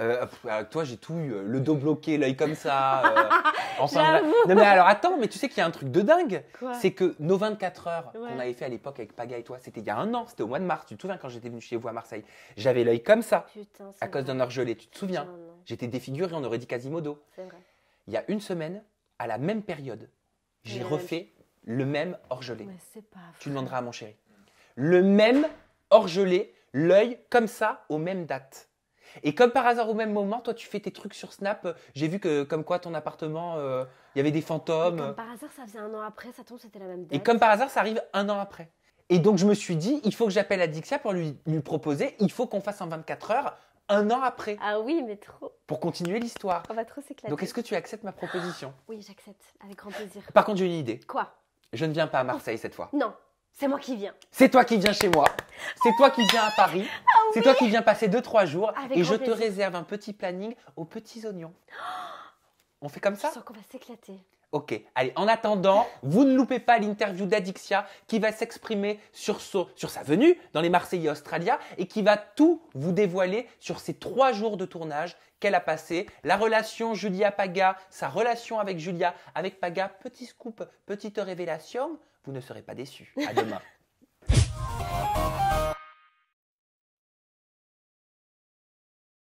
Euh, euh, toi, j'ai tout eu, euh, le dos bloqué, l'œil comme ça. Non, mais alors attends, mais tu sais qu'il y a un truc de dingue. C'est que nos 24 heures qu'on avait fait à l'époque avec Paga et toi, c'était il y a un an, c'était au mois de mars. Tu te souviens quand j'étais venu chez vous à Marseille J'avais l'œil comme ça à cause d'un orgelé Tu te souviens J'étais défiguré, on aurait dit Quasimodo. Vrai. Il y a une semaine, à la même période, j'ai refait le même orgelé gelé. Mais pas tu demanderas à mon chéri. Le même orgelé l'œil comme ça aux mêmes dates. Et comme par hasard, au même moment, toi, tu fais tes trucs sur Snap. Euh, j'ai vu que, comme quoi, ton appartement, euh, il y avait des fantômes. comme par hasard, ça faisait un an après, ça tombe, c'était la même date. Et comme par hasard, ça arrive un an après. Et donc, je me suis dit, il faut que j'appelle Adixia pour lui, proposer, il faut qu'on fasse en 24 heures un an après. Ah oui, mais trop. Pour continuer l'histoire. On va trop s'éclater. Donc, est-ce que tu acceptes ma proposition Oui, j'accepte, avec grand plaisir. Par contre, j'ai une idée. Quoi Je ne viens pas à oh. Marseille cette fois. Non, c'est moi qui viens. C'est toi qui viens chez moi. C'est toi qui viens à Paris. C'est toi qui viens passer 2-3 jours et je te réserve un petit planning aux petits oignons. On fait comme Je ça sens qu'on va s'éclater. Ok, allez, en attendant, vous ne loupez pas l'interview d'Adixia qui va s'exprimer sur, sur sa venue dans les Marseillais Australia et qui va tout vous dévoiler sur ces trois jours de tournage qu'elle a passé. La relation Julia-Paga, sa relation avec Julia, avec Paga, petit scoop, petite révélation, vous ne serez pas déçus. À demain.